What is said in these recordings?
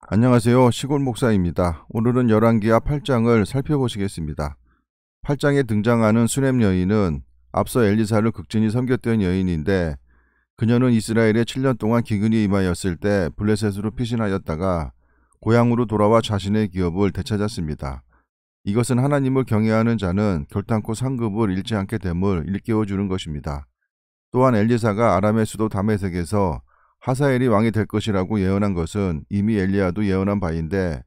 안녕하세요. 시골 목사입니다. 오늘은 열왕기하 8장을 살펴보시겠습니다. 8장에 등장하는 수넴 여인은 앞서 엘리사를 극진히 섬겼던 여인인데 그녀는 이스라엘에 7년 동안 기근이 임하였을 때 블레셋으로 피신하였다가 고향으로 돌아와 자신의 기업을 되찾았습니다. 이것은 하나님을 경외하는 자는 결단코 상급을 잃지 않게 됨을 일깨워 주는 것입니다. 또한 엘리사가 아람의 수도 다메섹에서 하사엘이 왕이 될 것이라고 예언한 것은 이미 엘리야도 예언한 바인데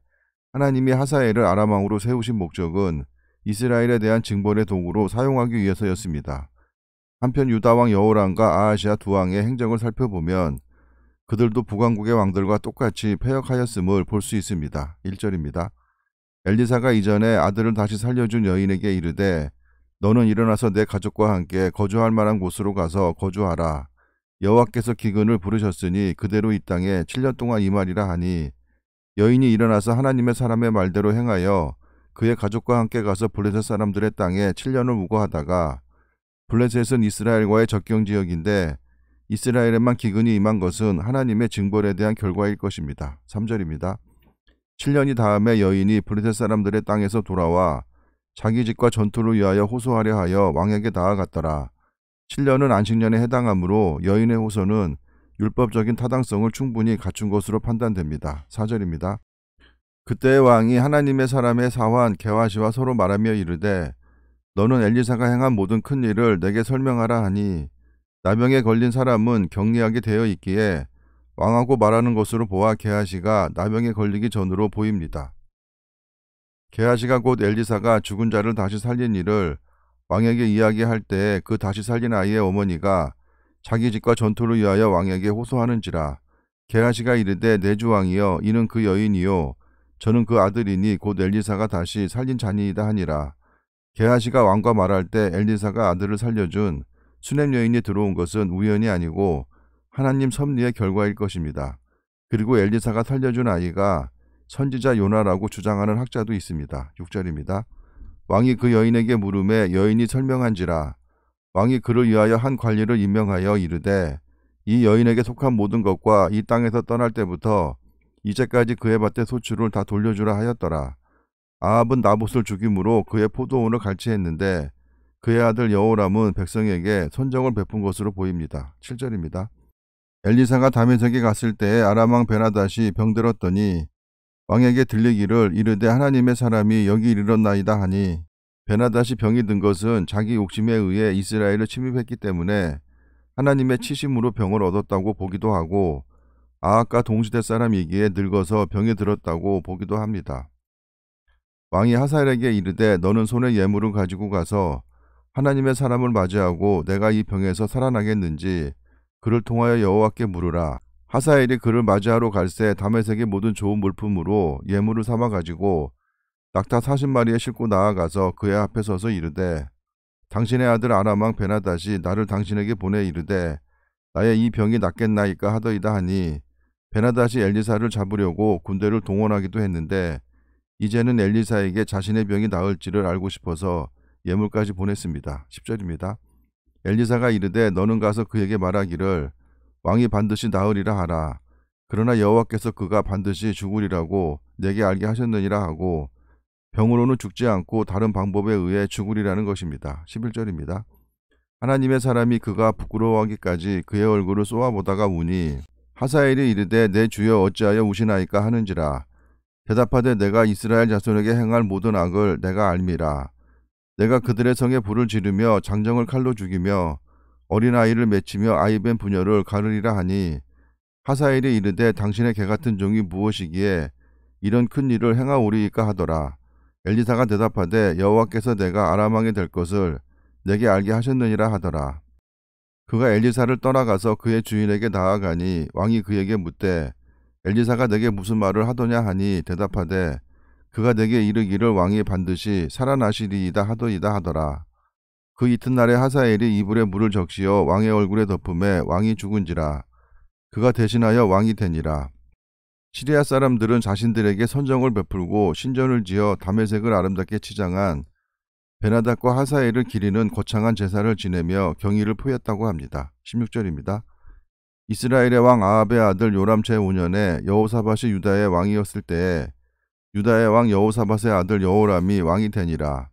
하나님이 하사엘을 아람 왕으로 세우신 목적은 이스라엘에 대한 징벌의 도구로 사용하기 위해서였습니다. 한편 유다 왕 여호랑과 아하시아 두 왕의 행정을 살펴보면 그들도 북왕국의 왕들과 똑같이 폐역하였음을 볼 수 있습니다. 1절입니다. 엘리사가 이전에 아들을 다시 살려준 여인에게 이르되 너는 일어나서 내 가족과 함께 거주할 만한 곳으로 가서 거주하라. 여호와께서 기근을 부르셨으니 그대로 이 땅에 7년 동안 이말이라 하니 여인이 일어나서 하나님의 사람의 말대로 행하여 그의 가족과 함께 가서 블레셋 사람들의 땅에 7년을 우거하다가 블레셋은 이스라엘과의 접경 지역인데 이스라엘에만 기근이 임한 것은 하나님의 징벌에 대한 결과일 것입니다. 3절입니다. 7년이 다음에 여인이 블레셋 사람들의 땅에서 돌아와 자기 집과 전투를 위하여 호소하려 하여 왕에게 나아갔더라. 7년은 안식년에 해당하므로 여인의 호소는 율법적인 타당성을 충분히 갖춘 것으로 판단됩니다. 4절입니다. 그때 왕이 하나님의 사람의 사환 개화시와 서로 말하며 이르되 너는 엘리사가 행한 모든 큰 일을 내게 설명하라 하니 나병에 걸린 사람은 격리하게 되어 있기에 왕하고 말하는 것으로 보아 개하시가 나병에 걸리기 전으로 보입니다. 개하시가곧 엘리사가 죽은 자를 다시 살린 일을 왕에게 이야기할 때 그 다시 살린 아이의 어머니가 자기 집과 전투를 위하여 왕에게 호소하는지라 게라시가 이르되 내주왕이여 이는 그 여인이요 저는 그 아들이니 곧 엘리사가 다시 살린 자니이다 하니라 게하시가 왕과 말할 때 엘리사가 아들을 살려준 수냄 여인이 들어온 것은 우연이 아니고 하나님 섭리의 결과일 것입니다. 그리고 엘리사가 살려준 아이가 선지자 요나라고 주장하는 학자도 있습니다. 6절입니다. 왕이 그 여인에게 물음에 여인이 설명한지라 왕이 그를 위하여 한 관리를 임명하여 이르되 이 여인에게 속한 모든 것과 이 땅에서 떠날 때부터 이제까지 그의 밭에 소출을 다 돌려주라 하였더라. 아합은 나봇을 죽임으로 그의 포도원을 갈취했는데 그의 아들 여호람은 백성에게 선정을 베푼 것으로 보입니다. 7절입니다. 엘리사가 다민석에 갔을 때에 아람왕 베나다시 병들었더니 왕에게 들리기를 이르되 하나님의 사람이 여기 이르렀나이다 하니 베나다시 병이 든 것은 자기 욕심에 의해 이스라엘을 침입했기 때문에 하나님의 치심으로 병을 얻었다고 보기도 하고 아합과 동시대 사람이기에 늙어서 병에 들었다고 보기도 합니다. 왕이 하사엘에게 이르되 너는 손에 예물을 가지고 가서 하나님의 사람을 맞이하고 내가 이 병에서 살아나겠는지 그를 통하여 여호와께 물으라. 하사엘이 그를 맞이하러 갈새 담에색의 모든 좋은 물품으로 예물을 삼아 가지고 낙타 4 0 마리에 싣고 나아가서 그의 앞에 서서 이르되 당신의 아들 아람왕 베나다시 나를 당신에게 보내 이르되 나의 이 병이 낫겠나이까 하더이다 하니 베나다시 엘리사를 잡으려고 군대를 동원하기도 했는데 이제는 엘리사에게 자신의 병이 나을지를 알고 싶어서 예물까지 보냈습니다. 10절입니다. 엘리사가 이르되 너는 가서 그에게 말하기를 왕이 반드시 나으리라 하라. 그러나 여호와께서 그가 반드시 죽으리라고 내게 알게 하셨느니라 하고 병으로는 죽지 않고 다른 방법에 의해 죽으리라는 것입니다. 11절입니다. 하나님의 사람이 그가 부끄러워하기까지 그의 얼굴을 쏘아보다가 우니 하사엘이 이르되 내 주여 어찌하여 우시나이까 하는지라 대답하되 내가 이스라엘 자손에게 행할 모든 악을 내가 알미라 내가 그들의 성에 불을 지르며 장정을 칼로 죽이며 어린아이를 맺히며 아이뱀 분열을 가르리라 하니 하사엘이 이르되 당신의 개 같은 종이 무엇이기에 이런 큰 일을 행하오리이까 하더라. 엘리사가 대답하되 여호와께서 내가 아람왕이 될 것을 내게 알게 하셨느니라 하더라. 그가 엘리사를 떠나가서 그의 주인에게 나아가니 왕이 그에게 묻되 엘리사가 내게 무슨 말을 하더냐 하니 대답하되 그가 내게 이르기를 왕이 반드시 살아나시리이다 하더이다 하더라. 그 이튿날에 하사엘이 이불에 물을 적시어 왕의 얼굴에 덮음에 왕이 죽은지라 그가 대신하여 왕이 되니라. 시리아 사람들은 자신들에게 선정을 베풀고 신전을 지어 담의색을 아름답게 치장한 베나닥과 하사엘을 기리는 거창한 제사를 지내며 경의를 표했다고 합니다. 16절입니다. 이스라엘의 왕 아합의 아들 요람 제5년에 여호사밧이 유다의 왕이었을 때에 유다의 왕 여호사밧의 아들 여호람이 왕이 되니라.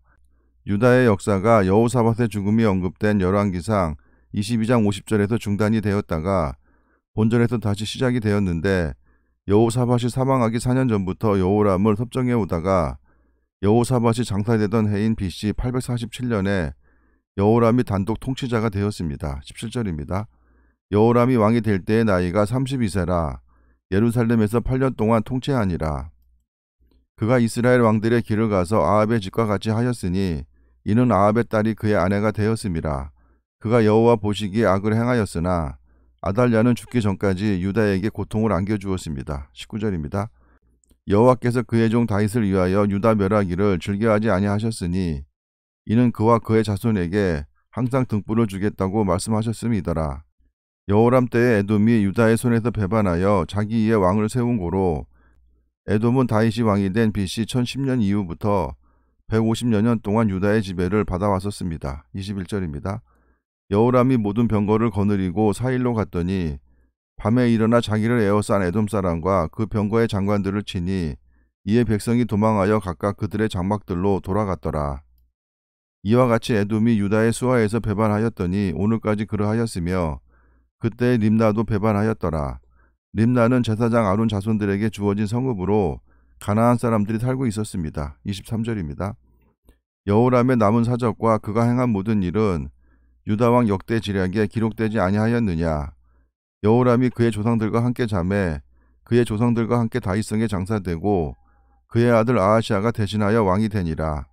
유다의 역사가 여호사밧의 죽음이 언급된 열왕기상 22장 50절에서 중단이 되었다가 본전에서 다시 시작이 되었는데 여호사밧이 사망하기 4년 전부터 여호람을 섭정해 오다가 여호사밧이 장사되던 해인 BC 847년에 여호람이 단독 통치자가 되었습니다. 17절입니다. 여호람이 왕이 될 때의 나이가 32세라 예루살렘에서 8년 동안 통치하니라. 그가 이스라엘 왕들의 길을 가서 아합의 집과 같이 하였으니 이는 아합의 딸이 그의 아내가 되었습니다 그가 여호와 보시기에 악을 행하였으나 아달랴는 죽기 전까지 유다에게 고통을 안겨주었습니다. 19절입니다. 여호와께서 그의 종 다윗을 위하여 유다 멸하기를 즐겨하지 아니하셨으니 이는 그와 그의 자손에게 항상 등불을 주겠다고 말씀하셨음이더라. 여호람 때에 에돔이 유다의 손에서 배반하여 자기 의 왕을 세운 고로 에돔은 다윗이 왕이 된 BC 1010년 이후부터 150여 년 동안 유다의 지배를 받아왔었습니다. 21절입니다. 여호람이 모든 병거를 거느리고 사일로 갔더니 밤에 일어나 자기를 에워싼 에돔 사람과 그 병거의 장관들을 치니 이에 백성이 도망하여 각각 그들의 장막들로 돌아갔더라. 이와 같이 에돔이 유다의 수하에서 배반하였더니 오늘까지 그러하였으며 그때 림나도 배반하였더라. 림나는 제사장 아론 자손들에게 주어진 성읍으로 가나안 사람들이 살고 있었습니다. 23절입니다. 여호람의 남은 사적과 그가 행한 모든 일은 유다 왕 역대 지략에 기록되지 아니하였느냐 여호람이 그의 조상들과 함께 잠에 그의 조상들과 함께 다윗성에 장사되고 그의 아들 아하시아가 대신하여 왕이 되니라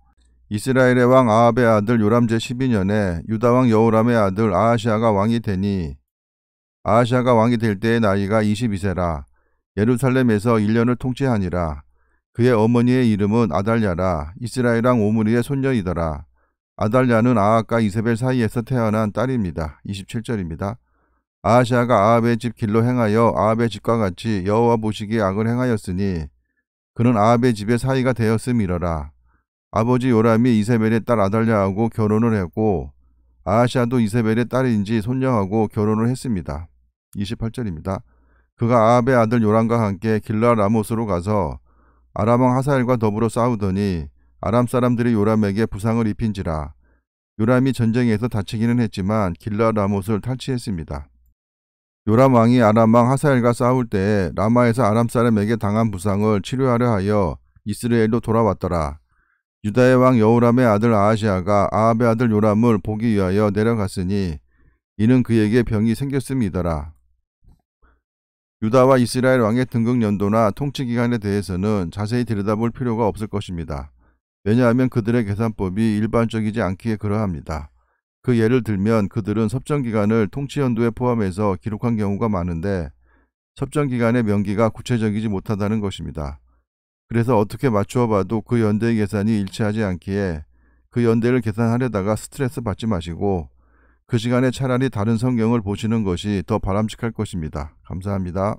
이스라엘의 왕 아합의 아들 요람 제 12년에 유다 왕 여호람의 아들 아하시아가 왕이 되니 아하시아가 왕이 될 때의 나이가 22세라 예루살렘에서 1년을 통치하니라 그의 어머니의 이름은 아달랴라 이스라엘 왕 오므리의 손녀이더라. 아달랴는 아합과 이세벨 사이에서 태어난 딸입니다. 27절입니다. 아하시아가 아합의 집 길로 행하여 아합의 집과 같이 여호와 보시기에 악을 행하였으니 그는 아합의 집의 사이가 되었음이러라. 아버지 요람이 이세벨의 딸 아달랴하고 결혼을 했고 아하시아도 이세벨의 딸인지 손녀하고 결혼을 했습니다. 28절입니다. 그가 아합의 아들 요람과 함께 길라 라못으로 가서 아람 왕 하사엘과 더불어 싸우더니 아람 사람들이 요람에게 부상을 입힌지라 요람이 전쟁에서 다치기는 했지만 길라 라못을 탈취했습니다. 요람 왕이 아람 왕 하사엘과 싸울 때 라마에서 아람 사람에게 당한 부상을 치료하려 하여 이스라엘로 돌아왔더라. 유다의 왕여우람의 아들 아하시아가 아합의 아들 요람을 보기 위하여 내려갔으니 이는 그에게 병이 생겼음이더라. 유다와 이스라엘 왕의 등극 연도나 통치 기간에 대해서는 자세히 들여다볼 필요가 없을 것입니다. 왜냐하면 그들의 계산법이 일반적이지 않기에 그러합니다. 그 예를 들면 그들은 섭정 기간을 통치 연도에 포함해서 기록한 경우가 많은데 섭정 기간의 명기가 구체적이지 못하다는 것입니다. 그래서 어떻게 맞추어 봐도 그 연대의 계산이 일치하지 않기에 그 연대를 계산하려다가 스트레스 받지 마시고 그 시간에 차라리 다른 성경을 보시는 것이 더 바람직할 것입니다. 감사합니다.